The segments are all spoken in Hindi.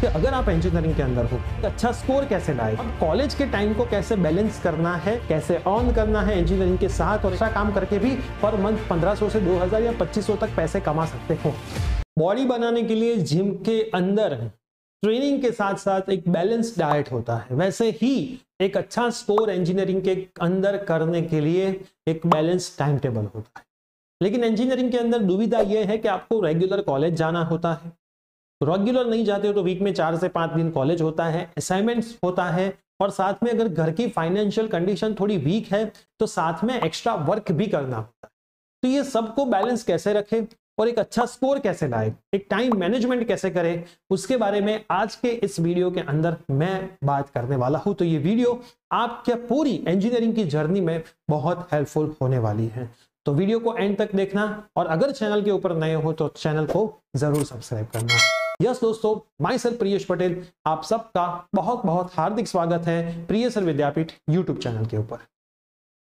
कि अगर आप इंजीनियरिंग के अंदर हो तो अच्छा स्कोर कैसे लाए कॉलेज के टाइम को कैसे बैलेंस करना है कैसे ऑन करना है इंजीनियरिंग के साथ और ऐसा अच्छा काम करके भी पर मंथ पंद्रह से दो या पच्चीस तक पैसे कमा सकते हो बॉडी बनाने के लिए जिम के अंदर ट्रेनिंग के साथ साथ एक बैलेंस डाइट होता है वैसे ही एक अच्छा स्कोर इंजीनियरिंग के अंदर करने के लिए एक बैलेंस टाइम टेबल होता है लेकिन इंजीनियरिंग के अंदर दुविधा यह है कि आपको रेगुलर कॉलेज जाना होता है रेगुलर नहीं जाते हो तो वीक में चार से पाँच दिन कॉलेज होता है असाइनमेंट्स होता है और साथ में अगर घर की फाइनेंशियल कंडीशन थोड़ी वीक है तो साथ में एक्स्ट्रा वर्क भी करना होता है तो ये सबको बैलेंस कैसे रखें और एक अच्छा स्कोर कैसे लाए एक टाइम मैनेजमेंट कैसे करें उसके बारे में आज के इस वीडियो के अंदर मैं बात करने वाला हूं तो ये वीडियो आपके पूरी इंजीनियरिंग की जर्नी में बहुत हेल्पफुल होने वाली है तो वीडियो को एंड तक देखना और अगर चैनल के ऊपर नए हो तो चैनल को जरूर सब्सक्राइब करना यस दोस्तों माई सर प्रियस पटेल आप सबका बहुत बहुत हार्दिक स्वागत है प्रिय सर विद्यापीठ यूट्यूब चैनल के ऊपर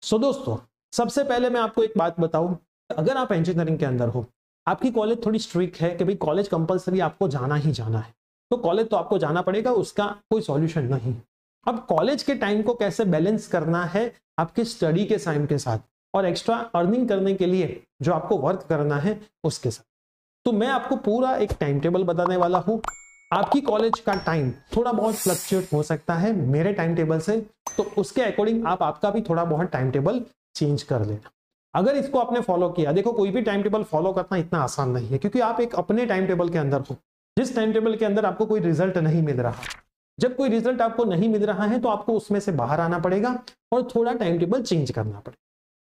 सो so दोस्तों सबसे पहले मैं आपको एक बात बताऊं अगर आप इंजीनियरिंग के अंदर हो आपकी कॉलेज थोड़ी स्ट्रिक्ट है कि भाई कॉलेज कंपलसरी आपको जाना ही जाना है तो कॉलेज तो आपको जाना पड़ेगा उसका कोई सॉल्यूशन नहीं अब कॉलेज के टाइम को कैसे बैलेंस करना है आपके स्टडी के टाइम के साथ और एक्स्ट्रा अर्निंग करने के लिए जो आपको वर्क करना है उसके साथ तो मैं आपको पूरा एक टाइम टेबल बताने वाला हूँ आपकी कॉलेज का टाइम थोड़ा बहुत फ्लक्चुएट हो सकता है मेरे टाइम टेबल से तो उसके अकॉर्डिंग आप आपका भी थोड़ा बहुत टाइम टेबल चेंज कर लेना अगर इसको आपने फॉलो किया देखो कोई भी टाइम टेबल फॉलो करना इतना आसान नहीं है क्योंकि आप एक अपने टाइम टेबल के अंदर हो जिस टाइम टेबल के अंदर आपको कोई रिजल्ट नहीं मिल रहा जब कोई रिजल्ट आपको नहीं मिल रहा है तो आपको उसमें से बाहर आना पड़ेगा और थोड़ा टाइम टेबल चेंज करना पड़ेगा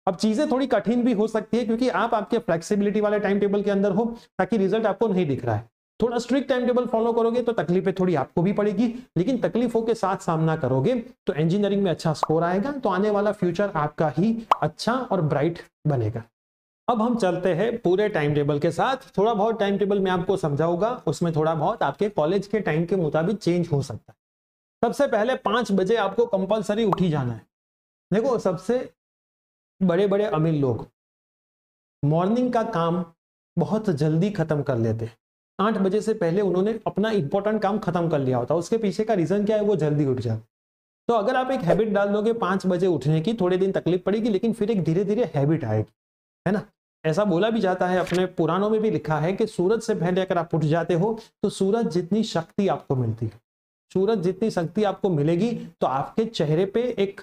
अब चीजें थोड़ी कठिन भी हो सकती है क्योंकि आप आपके फ्लेक्सिबिलिटी वाले टाइम टेबल के अंदर हो ताकि रिजल्ट आपको नहीं दिख रहा है थोड़ा स्ट्रिक्ट टाइम टेबल फॉलो करोगे तो तकलीफें थोड़ी आपको भी पड़ेगी लेकिन तकलीफों के साथ सामना करोगे तो इंजीनियरिंग में अच्छा स्कोर आएगा तो आने वाला फ्यूचर आपका ही अच्छा और ब्राइट बनेगा अब हम चलते हैं पूरे टाइम टेबल के साथ थोड़ा बहुत टाइम टेबल मैं आपको समझाऊंगा उसमें थोड़ा बहुत आपके कॉलेज के टाइम के मुताबिक चेंज हो सकता है सबसे पहले पांच बजे आपको कंपलसरी उठी जाना है देखो सबसे बड़े बड़े अमीर लोग मॉर्निंग का काम बहुत जल्दी खत्म कर लेते हैं आठ बजे से पहले उन्होंने अपना इंपॉर्टेंट काम खत्म कर लिया होता है उसके पीछे का रीजन क्या है वो जल्दी उठ जाते तो अगर आप एक हैबिट डाल दोगे पाँच बजे उठने की थोड़े दिन तकलीफ पड़ेगी लेकिन फिर एक धीरे धीरे हैबिट आएगी है ना ऐसा बोला भी जाता है अपने पुरानों में भी लिखा है कि सूरज से पहले अगर आप उठ जाते हो तो सूरज जितनी शक्ति आपको मिलती है सूरज जितनी शक्ति आपको मिलेगी तो आपके चेहरे पे एक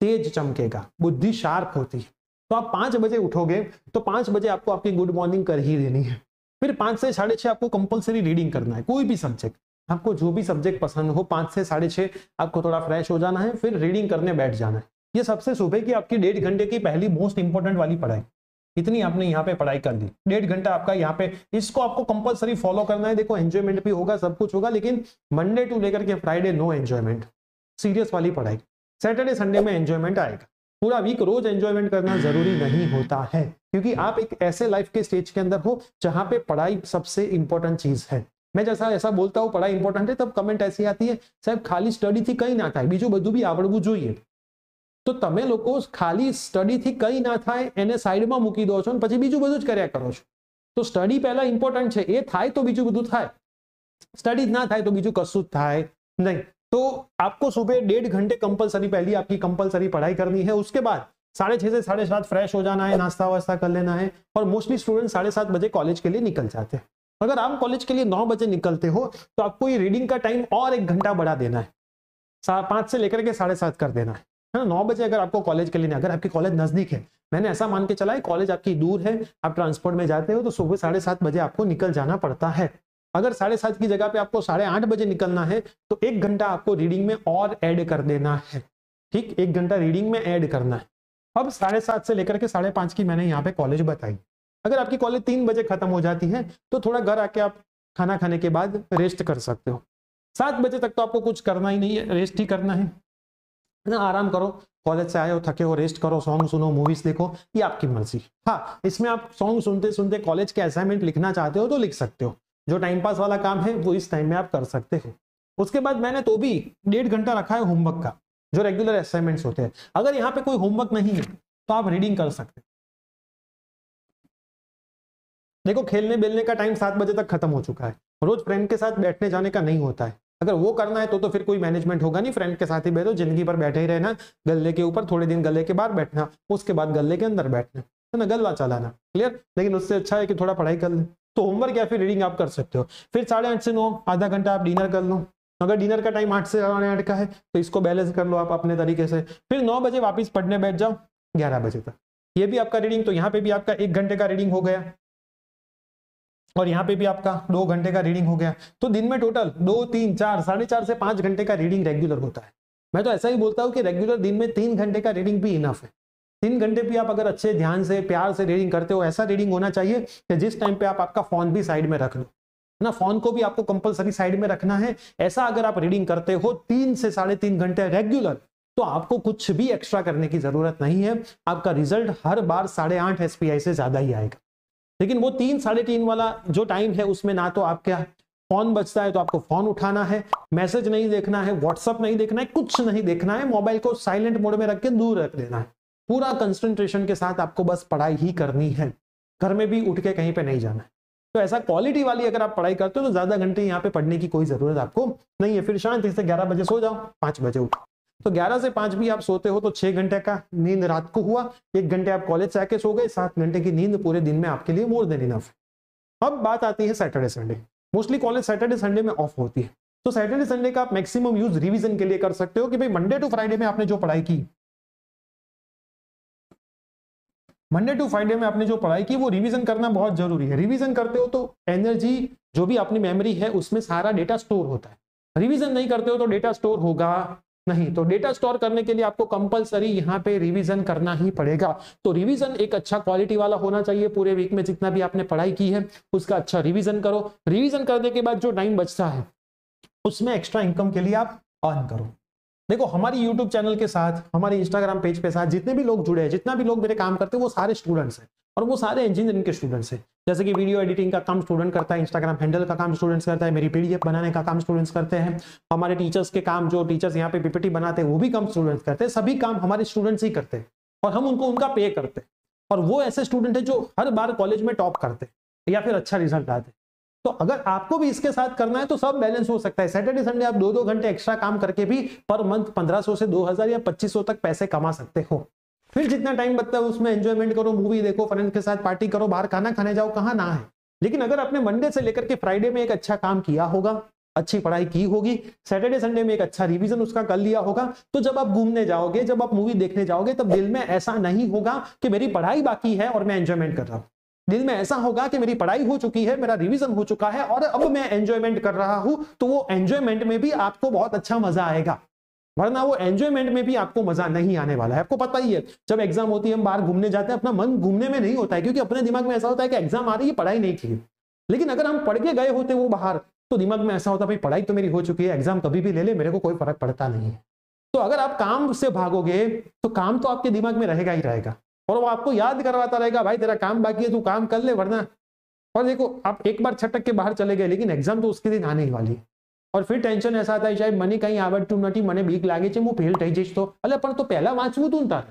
तेज चमकेगा बुद्धि शार्प होती है तो आप पाँच बजे उठोगे तो पाँच बजे आपको आपकी गुड मॉर्निंग कर ही देनी है फिर पाँच से साढ़े छः आपको कंपलसरी रीडिंग करना है कोई भी सब्जेक्ट आपको जो भी सब्जेक्ट पसंद हो पाँच से साढ़े छः आपको थोड़ा फ्रेश हो जाना है फिर रीडिंग करने बैठ जाना है ये सबसे सुबह की आपकी डेढ़ घंटे की पहली मोस्ट इंपॉर्टेंट वाली पढ़ाई इतनी आपने यहाँ पे पढ़ाई कर ली डेढ़ घंटा आपका यहाँ पे इसको आपको कंपलसरी फॉलो करना है देखो एंजॉयमेंट भी होगा सब कुछ होगा लेकिन मंडे टू लेकर के फ्राइडे नो एंजॉयमेंट सीरियस वाली पढ़ाई सैटरडे संडे में एंजॉयमेंट आएगा पूरा वीक रोज एंजॉयमेंट करना जरूरी नहीं होता है क्योंकि आप एक ऐसे लाइफ के स्टेज के अंदर हो जहां पे पढ़ाई सबसे इंपॉर्टेंट चीज है मैं जैसा ऐसा बोलता हूँ पढ़ाई इंपॉर्टेंट है तब कमेंट ऐसी आती है साहब खाली स्टडी थी कहीं ना था बीजू बधु भी आवड़वू जो तो तमे लोग खाली स्टडी थी कई ना थाय साइड में मूक दो पीछे बीजू बधुज करो तो स्टडी पहला इम्पोर्टंट है ये थाय तो बीजू बधु थाय स्टडीज ना थाय तो बीजू कशु थाय नहीं तो आपको सुबह डेढ़ घंटे कंपलसरी पहली आपकी कंपलसरी पढ़ाई करनी है उसके बाद साढ़े छः से साढ़े सात फ्रेश हो जाना है नाश्ता वास्ता कर लेना है और मोस्टली स्टूडेंट साढ़े सात बजे कॉलेज के लिए निकल जाते हैं अगर आप कॉलेज के लिए नौ बजे निकलते हो तो आपको ये रीडिंग का टाइम और एक घंटा बढ़ा देना है पाँच से लेकर के साढ़े सात कर देना है है ना नौ बजे अगर आपको कॉलेज के लिए अगर आपकी कॉलेज नजदीक है मैंने ऐसा मान के चला है कॉलेज आपकी दूर है आप ट्रांसपोर्ट में जाते हो तो सुबह साढ़े सात बजे आपको निकल जाना पड़ता है अगर साढ़े सात की जगह पे आपको साढ़े आठ बजे निकलना है तो एक घंटा आपको रीडिंग में और ऐड कर देना है ठीक एक घंटा रीडिंग में ऐड करना है अब साढ़े सात से लेकर के साढ़े पाँच की मैंने यहाँ पे कॉलेज बताई अगर आपकी कॉलेज तीन बजे खत्म हो जाती है तो थोड़ा घर आके आप खाना खाने के बाद रेस्ट कर सकते हो सात बजे तक तो आपको कुछ करना ही नहीं है रेस्ट ही करना है ना आराम करो कॉलेज से आए हो थके हो रेस्ट करो सॉन्ग सुनो मूवीज देखो ये आपकी मर्जी हाँ इसमें आप सॉन्ग सुनते सुनते कॉलेज के असाइनमेंट लिखना चाहते हो तो लिख सकते हो जो टाइम पास वाला काम है वो इस टाइम में आप कर सकते हो उसके बाद मैंने तो भी डेढ़ घंटा रखा है होमवर्क का जो रेगुलर असाइनमेंट्स होते हैं अगर यहाँ पे कोई होमवर्क नहीं है तो आप रीडिंग कर सकते देखो खेलने बेलने का टाइम सात बजे तक खत्म हो चुका है रोज फ्रेंड के साथ बैठने जाने का नहीं होता है अगर वो करना है तो तो फिर कोई मैनेजमेंट होगा नहीं फ्रेंड के साथ ही बैठो जिंदगी पर बैठे ही रहना गले के ऊपर थोड़े दिन गले के बाहर बैठना उसके बाद गले के अंदर बैठना है ना गला चलाना क्लियर लेकिन उससे अच्छा है कि थोड़ा पढ़ाई कर ले तो होमवर्क या फिर रीडिंग आप कर सकते हो फिर साढ़े आठ से नौ आधा घंटा आप डिनर कर लो अगर डिनर का टाइम आठ से साढ़े आठ का है तो इसको बैलेंस कर लो आप अपने तरीके से फिर नौ बजे वापस पढ़ने बैठ जाओ ग्यारह बजे तक ये भी आपका रीडिंग तो यहाँ पे भी आपका एक घंटे का रीडिंग हो गया और यहाँ पे भी आपका दो घंटे का रीडिंग हो गया तो दिन में टोटल दो तीन चार साढ़े चार से पांच घंटे का रीडिंग रेगुलर होता है मैं तो ऐसा ही बोलता हूँ कि रेगुलर दिन में तीन घंटे का रीडिंग भी इनफ है तीन घंटे भी आप अगर अच्छे ध्यान से प्यार से रीडिंग करते हो ऐसा रीडिंग होना चाहिए कि जिस टाइम पे आप आपका फोन भी साइड में रख लो है ना फोन को भी आपको कंपलसरी साइड में रखना है ऐसा अगर आप रीडिंग करते हो तीन से साढ़े तीन घंटे रेगुलर तो आपको कुछ भी एक्स्ट्रा करने की जरूरत नहीं है आपका रिजल्ट हर बार साढ़े आठ एस से ज्यादा ही आएगा लेकिन वो तीन साढ़े तीन वाला जो टाइम है उसमें ना तो आप क्या फोन बचता है तो आपको फोन उठाना है मैसेज नहीं देखना है व्हाट्सअप नहीं देखना है कुछ नहीं देखना है मोबाइल को साइलेंट मोड में रख के दूर रख देना है पूरा कंसंट्रेशन के साथ आपको बस पढ़ाई ही करनी है घर में भी उठ के कहीं पे नहीं जाना है तो ऐसा क्वालिटी वाली अगर आप पढ़ाई करते हो तो ज्यादा घंटे यहाँ पे पढ़ने की कोई जरूरत आपको नहीं है फिर शांति से ग्यारह बजे सो जाओ पांच बजे उठो तो ग्यारह से पांच भी आप सोते हो तो छह घंटे का नींद रात को हुआ एक घंटे आप कॉलेज से आके सो गए सात घंटे की नींद पूरे दिन में आपके लिए मोर देन इनफ अब बात आती है Saturday Sunday mostly college Saturday Sunday में ऑफ होती है तो सैटरडे संडे का आप मैक्सिमम यूज रिवीजन के लिए कर सकते हो कि भाई मंडे टू फ्राइडे में आपने जो पढ़ाई की मंडे टू फ्राइडे में आपने जो पढ़ाई की वो रिवीजन करना बहुत जरूरी है रिवीजन करते हो तो एनर्जी जो भी अपनी मेमोरी है उसमें सारा डेटा स्टोर होता है रिवीजन नहीं करते हो तो डेटा स्टोर होगा नहीं तो डेटा स्टोर करने के लिए आपको कंपलसरी यहाँ पे रिवीजन करना ही पड़ेगा तो रिवीजन एक अच्छा क्वालिटी वाला होना चाहिए पूरे वीक में जितना भी आपने पढ़ाई की है उसका अच्छा रिवीजन करो रिवीजन करने के बाद जो टाइम बचता है उसमें एक्स्ट्रा इनकम के लिए आप अर्न करो देखो हमारी यूट्यूब चैनल के साथ हमारे इंस्टाग्राम पेज पे साथ जितने भी लोग जुड़े हैं जितना भी लोग मेरे काम करते हैं वो सारे स्टूडेंट्स हैं और वो सारे इंजीनियरिंग के स्टूडेंट्स हैं जैसे कि वीडियो एडिटिंग का काम स्टूडेंट करता है इंस्टाग्राम हैंडल का काम स्टूडेंट्स करता है मेरी पीडीएफ बनाने का काम स्टूडेंट्स करते हैं हमारे टीचर्स के काम जो टीचर्स यहाँ पे पीपीटी बनाते हैं वो भी काम स्टूडेंट्स करते हैं सभी काम हमारे स्टूडेंट्स ही करते हैं और हम उनको उनका पे करते हैं और वो ऐसे स्टूडेंट है जो हर बार कॉलेज में टॉप करते हैं या फिर अच्छा रिजल्ट आते तो अगर आपको भी इसके साथ करना है तो सब बैलेंस हो सकता है सैटरडे संडे आप दो दो घंटे एक्स्ट्रा काम करके भी पर मंथ 1500 से 2000 या 2500 तक पैसे कमा सकते हो फिर जितना टाइम बचता है उसमें एंजॉयमेंट करो मूवी देखो फ्रेंड के साथ पार्टी करो बाहर खाना खाने जाओ कहाँ ना है लेकिन अगर आपने मंडे से लेकर के फ्राइडे में एक अच्छा काम किया होगा अच्छी पढ़ाई की होगी सैटरडे संडे में एक अच्छा रिवीजन उसका कर लिया होगा तो जब आप घूमने जाओगे जब आप मूवी देखने जाओगे तब दिल में ऐसा नहीं होगा कि मेरी पढ़ाई बाकी है और मैं एंजॉयमेंट कर रहा हूँ दिन में ऐसा होगा कि मेरी पढ़ाई हो चुकी है मेरा रिवीजन हो चुका है और अब मैं एंजॉयमेंट कर रहा हूं तो वो एंजॉयमेंट में भी आपको बहुत अच्छा मजा आएगा वरना वो एंजॉयमेंट में भी आपको मजा नहीं आने वाला है आपको पता ही है जब एग्जाम होती है हम बाहर घूमने जाते हैं अपना मन घूमने में नहीं होता है क्योंकि अपने दिमाग में ऐसा होता है कि एग्जाम आ रही है पढ़ाई नहीं चाहिए लेकिन अगर हम पढ़ के गए होते वो बाहर तो दिमाग में ऐसा होता भाई पढ़ाई तो मेरी हो चुकी है एग्जाम कभी भी ले ले मेरे को कोई फर्क पड़ता नहीं है तो अगर आप काम से भागोगे तो काम तो आपके दिमाग में रहेगा ही रहेगा पर वो आपको याद करवाता रहेगा भाई तेरा काम बाकी है तू काम कर ले वरना और देखो आप एक बार छटक के बाहर चले गए लेकिन एग्जाम तो उसके दिन आने वाली है और फिर टेंशन ऐसा आता है शायद मनी कहीं आवट टू नहीं मने बिग लागे छे मु फेल થઈ જઈશ તો એટલે પણ તો પેલા વાંચવું તો ન થા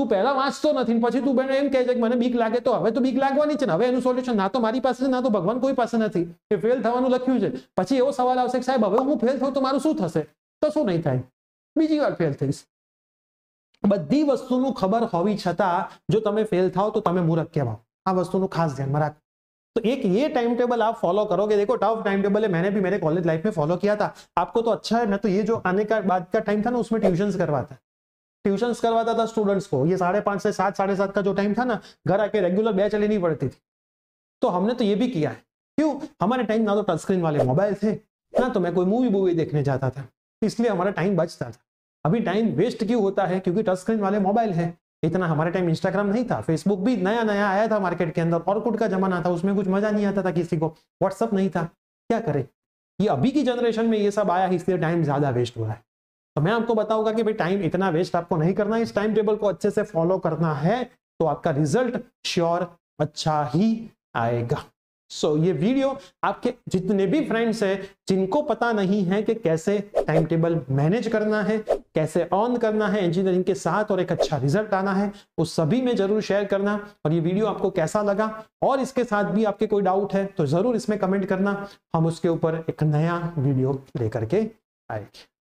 તું પેલા વાંચતો નથી ને પછી તું મને એમ કહે છે કે મને બીક લાગે તો હવે તો બીક લાગવાની છે ને હવે એનું સોલ્યુશન ના તો મારી પાસે છે ના તો ભગવાન કોઈ પાસે નથી કે ફેલ થવાનું લખ્યું છે પછી એવો સવાલ આવશે કે સાહેબ હવે હું ફેલ થાઉં તો મારું શું થશે તો શું નઈ થાય બીજી વાર ફેલ થઈશ બધી વસ્તુનું ખબર હોવી છતાં જો તમે ફેલ થાઓ તો તમે મૂર્ખ કેમ આવો આ વસ્તુનું ખાસ ધ્યાન રાખ તો એક યે ટાઈમ ટેબલ આપ ફોલો કરો કે દેખો ટફ ટાઈમ ટેબલ એ મેને ભી મેરે કોલેજ લાઈફ મે ફોલો કિયા થા આપકો તો અચ્છા મે તો યે જો આને કા બાદ કા ટાઈમ થા ને उसमे ટ્યુશન્સ કરવાતા ટ્યુશન્સ કરવાતા થા સ્ટુડન્ટ્સ કો યે 5:30 થી 7:30 કા જો ટાઈમ થા ને ઘર આકે રેગ્યુલર બે ચલે ની પડતી થી તો હમને તો યે ભી કિયા હ્યું હમારે ટાઈમ ના તો ટસ્ક્રીન વાલે મોબાઈલ સે ના તો મે કોઈ મૂવી મૂવી દેખને જાતા થા ઇસલી હમારા ટાઈમ બચતા अभी टाइम वेस्ट क्यों होता है क्योंकि टच स्क्रीन वाले मोबाइल है इतना हमारे टाइम इंस्टाग्राम नहीं था फेसबुक भी नया नया आया था मार्केट के अंदर और कुट का जमाना था उसमें कुछ मजा नहीं आता था किसी को व्हाट्सअप नहीं था क्या करे ये अभी की जनरेशन में ये सब आया है इसलिए टाइम ज्यादा वेस्ट हो रहा है तो मैं आपको बताऊंगा कि भाई टाइम इतना वेस्ट आपको नहीं करना है इस टाइम टेबल को अच्छे से फॉलो करना है तो आपका रिजल्ट श्योर अच्छा ही आएगा सो so, ये वीडियो आपके जितने भी फ्रेंड्स हैं जिनको पता नहीं है कि कैसे टाइम टेबल मैनेज करना है कैसे ऑन करना है इंजीनियरिंग के साथ और एक अच्छा रिजल्ट आना है उस सभी में जरूर शेयर करना और ये वीडियो आपको कैसा लगा और इसके साथ भी आपके कोई डाउट है तो जरूर इसमें कमेंट करना हम उसके ऊपर एक नया वीडियो लेकर के आए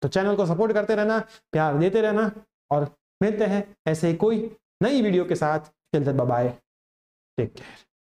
तो चैनल को सपोर्ट करते रहना प्यार देते रहना और मिलते हैं ऐसे ही कोई नई वीडियो के साथ चलते बाय टेक केयर